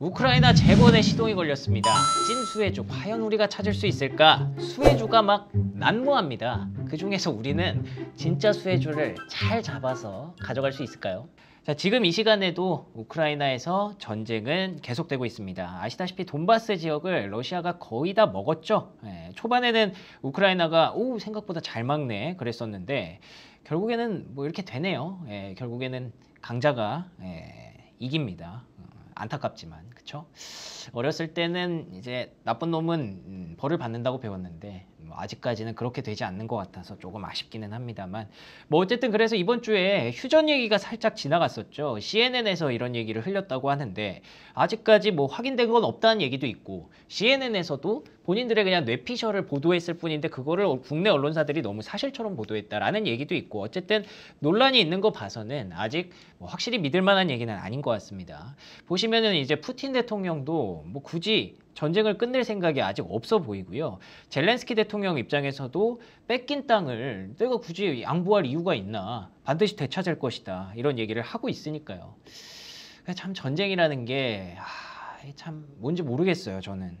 우크라이나 재건의 시동이 걸렸습니다. 찐수혜주 과연 우리가 찾을 수 있을까? 수혜주가 막 난무합니다. 그 중에서 우리는 진짜 수혜주를 잘 잡아서 가져갈 수 있을까요? 자, 지금 이 시간에도 우크라이나에서 전쟁은 계속되고 있습니다. 아시다시피 돈바스 지역을 러시아가 거의 다 먹었죠. 예, 초반에는 우크라이나가 오 생각보다 잘 막네 그랬었는데 결국에는 뭐 이렇게 되네요. 예, 결국에는 강자가 예, 이깁니다. 안타깝지만 그쵸 어렸을 때는 이제 나쁜 놈은 음, 벌을 받는다고 배웠는데 뭐 아직까지는 그렇게 되지 않는 것 같아서 조금 아쉽기는 합니다만 뭐 어쨌든 그래서 이번 주에 휴전 얘기가 살짝 지나갔었죠 CNN에서 이런 얘기를 흘렸다고 하는데 아직까지 뭐 확인된 건 없다는 얘기도 있고 CNN에서도 본인들의 그냥 뇌피셜을 보도했을 뿐인데 그거를 국내 언론사들이 너무 사실처럼 보도했다라는 얘기도 있고 어쨌든 논란이 있는 거 봐서는 아직 뭐 확실히 믿을 만한 얘기는 아닌 것 같습니다 보시 보시면은 이제 푸틴 대통령도 뭐 굳이 전쟁을 끝낼 생각이 아직 없어 보이고요. 젤렌스키 대통령 입장에서도 뺏긴 땅을 내가 굳이 양보할 이유가 있나 반드시 되찾을 것이다 이런 얘기를 하고 있으니까요. 그러니까 참 전쟁이라는 게참 아, 뭔지 모르겠어요 저는.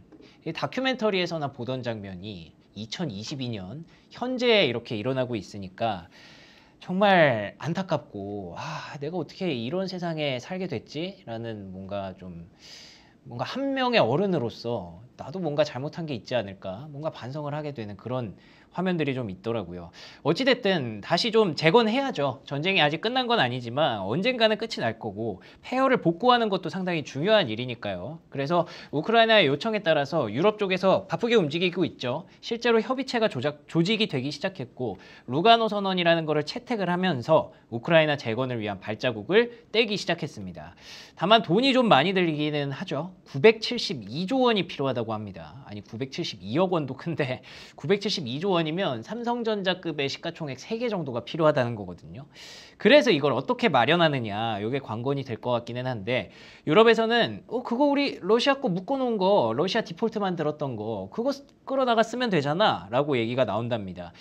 다큐멘터리에서나 보던 장면이 2022년 현재에 이렇게 일어나고 있으니까 정말 안타깝고 아 내가 어떻게 이런 세상에 살게 됐지라는 뭔가 좀 뭔가 한 명의 어른으로서 나도 뭔가 잘못한 게 있지 않을까 뭔가 반성을 하게 되는 그런 화면들이 좀 있더라고요 어찌됐든 다시 좀 재건해야죠 전쟁이 아직 끝난 건 아니지만 언젠가는 끝이 날 거고 폐허를 복구하는 것도 상당히 중요한 일이니까요 그래서 우크라이나의 요청에 따라서 유럽 쪽에서 바쁘게 움직이고 있죠 실제로 협의체가 조작, 조직이 되기 시작했고 루가노 선언이라는 것을 채택을 하면서 우크라이나 재건을 위한 발자국을 떼기 시작했습니다 다만 돈이 좀 많이 들기는 하죠 972조 원이 필요하다고 있다고 합니다. 아니 972억 원도 큰데 972조 원이면 삼성전자급의 시가총액 3개 정도가 필요하다는 거거든요. 그래서 이걸 어떻게 마련하느냐 이게 관건이 될 것 같기는 한데 유럽에서는 어 그거 우리 러시아 거 묶어놓은 거 러시아 디폴트 만들었던 거 그거 끌어다가 쓰면 되잖아 라고 얘기가 나온답니다.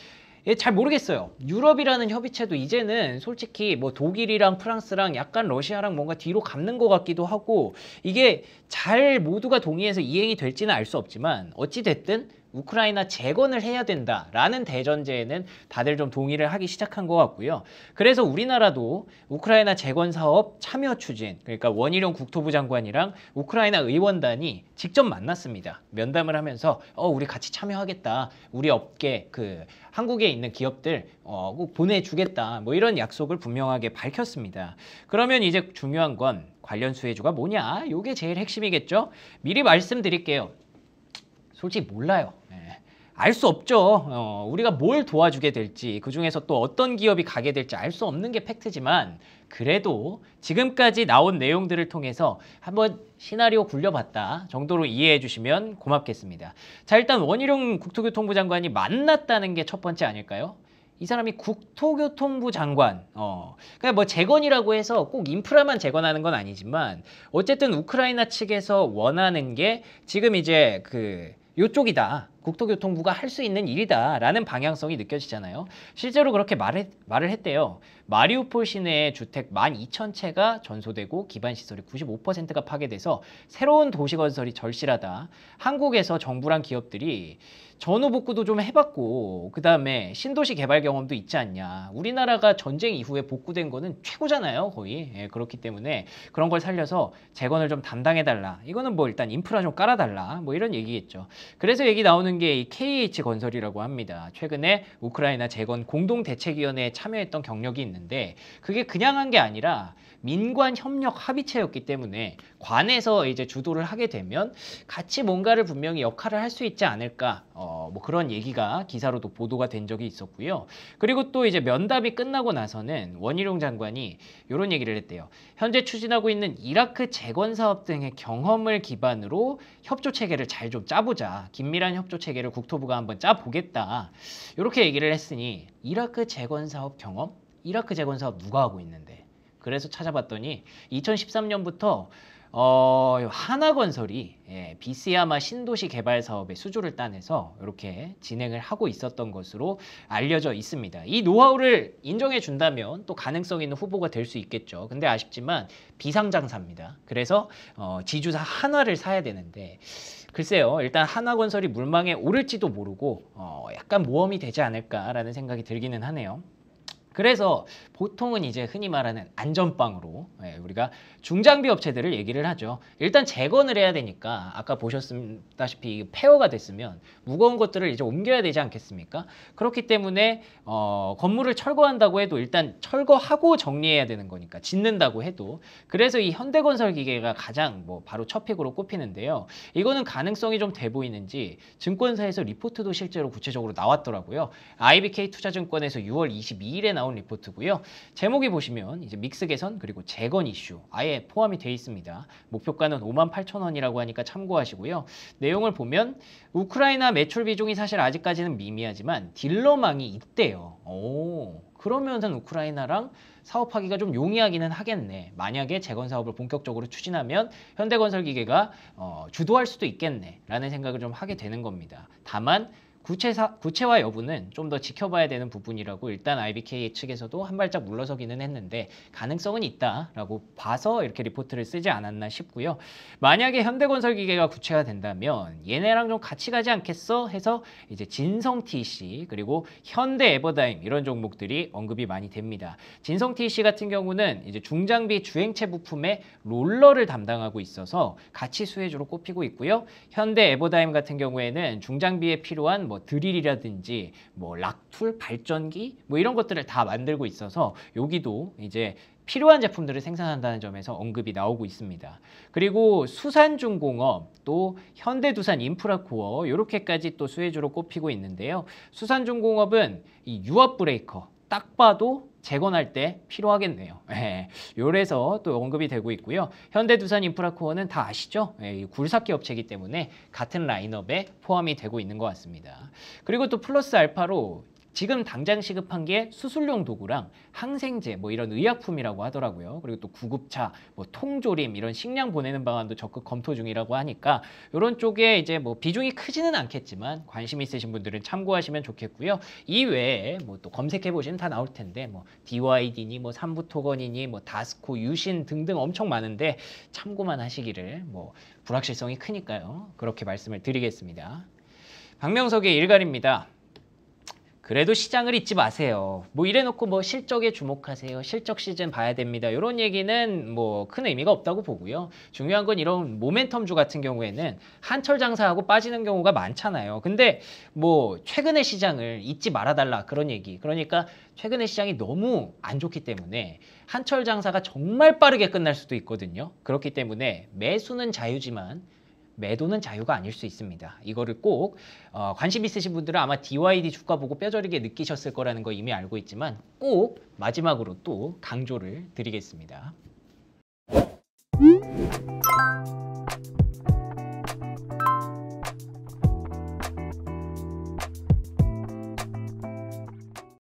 예, 잘 모르겠어요. 유럽이라는 협의체도 이제는 솔직히 뭐 독일이랑 프랑스랑 약간 러시아랑 뭔가 뒤로 감는 것 같기도 하고 이게 잘 모두가 동의해서 이행이 될지는 알 수 없지만 어찌됐든 우크라이나 재건을 해야 된다라는 대전제에는 다들 좀 동의를 하기 시작한 것 같고요. 그래서 우리나라도 우크라이나 재건 사업 참여 추진 그러니까 원희룡 국토부 장관이랑 우크라이나 의원단이 직접 만났습니다. 면담을 하면서 어 우리 같이 참여하겠다. 우리 업계 그 한국에 있는 기업들 어, 꼭 보내주겠다. 뭐 이런 약속을 분명하게 밝혔습니다. 그러면 이제 중요한 건 관련 수혜주가 뭐냐? 이게 제일 핵심이겠죠? 미리 말씀드릴게요. 솔직히 몰라요. 네. 알수 없죠. 어, 우리가 뭘 도와주게 될지 그 중에서 또 어떤 기업이 가게 될지 알 수 없는 게 팩트지만 그래도 지금까지 나온 내용들을 통해서 한번 시나리오 굴려봤다 정도로 이해해 주시면 고맙겠습니다. 자 일단 원희룡 국토교통부 장관이 만났다는 게 첫 번째 아닐까요? 이 사람이 국토교통부 장관 어 그러니까 뭐 재건이라고 해서 꼭 인프라만 재건하는 건 아니지만 어쨌든 우크라이나 측에서 원하는 게 지금 이제 그 이쪽이다 국토교통부가 할 수 있는 일이다라는 방향성이 느껴지잖아요. 실제로 그렇게 말해, 말을 했대요. 마리우폴 시내에 주택 12,000채가 전소되고 기반시설이 95%가 파괴돼서 새로운 도시 건설이 절실하다. 한국에서 정부랑 기업들이 전후 복구도 좀 해봤고 그 다음에 신도시 개발 경험도 있지 않냐. 우리나라가 전쟁 이후에 복구된 거는 최고잖아요. 거의. 예, 그렇기 때문에 그런 걸 살려서 재건을 좀 담당해달라. 이거는 뭐 일단 인프라 좀 깔아달라. 뭐 이런 얘기겠죠. 그래서 얘기 나오는 나오는 게이 KH 건설이라고 합니다. 최근에 우크라이나 재건 공동 대책위원회에 참여했던 경력이 있는데 그게 그냥 한 게 아니라 민관 협력 합의체였기 때문에 관에서 이제 주도를 하게 되면 같이 뭔가를 분명히 역할을 할 수 있지 않을까 어, 뭐 그런 얘기가 기사로도 보도가 된 적이 있었고요. 그리고 또 이제 면담이 끝나고 나서는 원희룡 장관이 이런 얘기를 했대요. 현재 추진하고 있는 이라크 재건 사업 등의 경험을 기반으로 협조 체계를 잘 좀 짜보자. 긴밀한 협조 체계를 국토부가 한번 짜보겠다. 이렇게 얘기를 했으니 이라크 재건 사업 경험? 이라크 재건 사업 누가 하고 있는데? 그래서 찾아봤더니 2013년부터 어, 하나건설이 예, 비스야마 신도시 개발 사업의 수주를 따내서 이렇게 진행을 하고 있었던 것으로 알려져 있습니다. 이 노하우를 인정해 준다면 또 가능성 있는 후보가 될 수 있겠죠. 근데 아쉽지만 비상장사입니다. 그래서 어, 지주사 하나를 사야 되는데 글쎄요. 일단 하나건설이 물망에 오를지도 모르고 어, 약간 모험이 되지 않을까라는 생각이 들기는 하네요. 그래서 보통은 이제 흔히 말하는 안전빵으로 예, 우리가 중장비 업체들을 얘기를 하죠. 일단 재건을 해야 되니까 아까 보셨다시피 폐허가 됐으면 무거운 것들을 이제 옮겨야 되지 않겠습니까? 그렇기 때문에 어, 건물을 철거한다고 해도 일단 철거하고 정리해야 되는 거니까 짓는다고 해도 그래서 이 현대건설 기계가 가장 뭐 바로 첫 픽으로 꼽히는데요. 이거는 가능성이 좀 돼 보이는지 증권사에서 리포트도 실제로 구체적으로 나왔더라고요. IBK 투자증권에서 6월 22일에 나 나온 리포트고요. 제목이 보시면 이제 믹스 개선 그리고 재건 이슈 아예 포함이 돼 있습니다. 목표가는 5만 8천 원이라고 하니까 참고하시고요. 내용을 보면 우크라이나 매출 비중이 사실 아직까지는 미미하지만 딜러망이 있대요. 오. 그러면은 우크라이나랑 사업하기가 좀 용이하기는 하겠네. 만약에 재건 사업을 본격적으로 추진하면 현대건설기계가 어, 주도할 수도 있겠네라는 생각을 좀 하게 되는 겁니다. 다만 구체사, 구체화 여부는 좀 더 지켜봐야 되는 부분이라고 일단 IBK 측에서도 한 발짝 물러서기는 했는데 가능성은 있다라고 봐서 이렇게 리포트를 쓰지 않았나 싶고요. 만약에 현대건설기계가 구체화된다면 얘네랑 좀 같이 가지 않겠어 해서 이제 진성 TC 그리고 현대 에버다임 이런 종목들이 언급이 많이 됩니다. 진성 TC 같은 경우는 이제 중장비 주행체 부품의 롤러를 담당하고 있어서 가치 수혜주로 꼽히고 있고요. 현대 에버다임 같은 경우에는 중장비에 필요한 뭐뭐 드릴이라든지 뭐 락툴, 발전기 뭐 이런 것들을 다 만들고 있어서 여기도 이제 필요한 제품들을 생산한다는 점에서 언급이 나오고 있습니다. 그리고 수산중공업, 또 현대두산 인프라코어 이렇게까지 또 수혜주로 꼽히고 있는데요. 수산중공업은 이 유압 브레이커, 딱 봐도 재건할 때 필요하겠네요. 예. 요래서 또 언급이 되고 있고요. 현대두산 인프라코어는 다 아시죠? 예, 굴삭기 업체이기 때문에 같은 라인업에 포함이 되고 있는 것 같습니다. 그리고 또 플러스 알파로 지금 당장 시급한 게 수술용 도구랑 항생제 뭐 이런 의약품이라고 하더라고요. 그리고 또 구급차, 뭐 통조림 이런 식량 보내는 방안도 적극 검토 중이라고 하니까 이런 쪽에 이제 뭐 비중이 크지는 않겠지만 관심 있으신 분들은 참고하시면 좋겠고요. 이외에 뭐 또 검색해 보시면 다 나올 텐데 뭐 DYD니 뭐 삼부토건이니 뭐 다스코 유신 등등 엄청 많은데 참고만 하시기를 뭐 불확실성이 크니까요. 그렇게 말씀을 드리겠습니다. 박명석의 일갈입니다. 그래도 시장을 잊지 마세요. 뭐 이래놓고 뭐 실적에 주목하세요. 실적 시즌 봐야 됩니다. 이런 얘기는 뭐 큰 의미가 없다고 보고요. 중요한 건 이런 모멘텀주 같은 경우에는 한철 장사하고 빠지는 경우가 많잖아요. 근데 뭐 최근의 시장을 잊지 말아달라 그런 얘기. 그러니까 최근의 시장이 너무 안 좋기 때문에 한철 장사가 정말 빠르게 끝날 수도 있거든요. 그렇기 때문에 매수는 자유지만 매도는 자유가 아닐 수 있습니다. 이거를 꼭 어, 관심 있으신 분들은 아마 DYD 주가 보고 뼈저리게 느끼셨을 거라는 거 이미 알고 있지만 꼭 마지막으로 또 강조를 드리겠습니다.